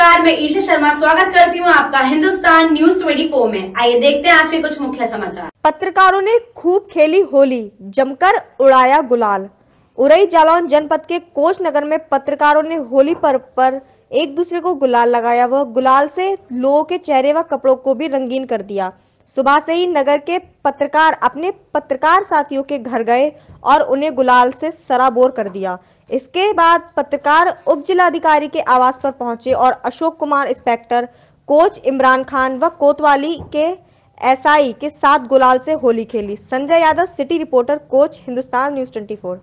नमस्कार मैं ईशा शर्मा स्वागत करती हूं आपका हिंदुस्तान न्यूज 24 में आइए देखते हैं आज के कुछ मुख्य समाचार पत्रकारों ने खूब खेली होली जमकर उड़ाया गुलाल उरई जालौन जनपद के कोच नगर में पत्रकारों ने होली पर्व पर एक दूसरे को गुलाल लगाया वह गुलाल से लोगों के चेहरे व कपड़ों को भी रंगीन कर दिया सुबह से ही नगर के पत्रकार अपने पत्रकार साथियों के घर गए और उन्हें गुलाल से सराबोर कर दिया इसके बाद पत्रकार उप जिलाधिकारी के आवास पर पहुंचे और अशोक कुमार इंस्पेक्टर कोच इमरान खान व कोतवाली के एसआई के साथ गुलाल से होली खेली संजय यादव सिटी रिपोर्टर कोच हिंदुस्तान न्यूज 24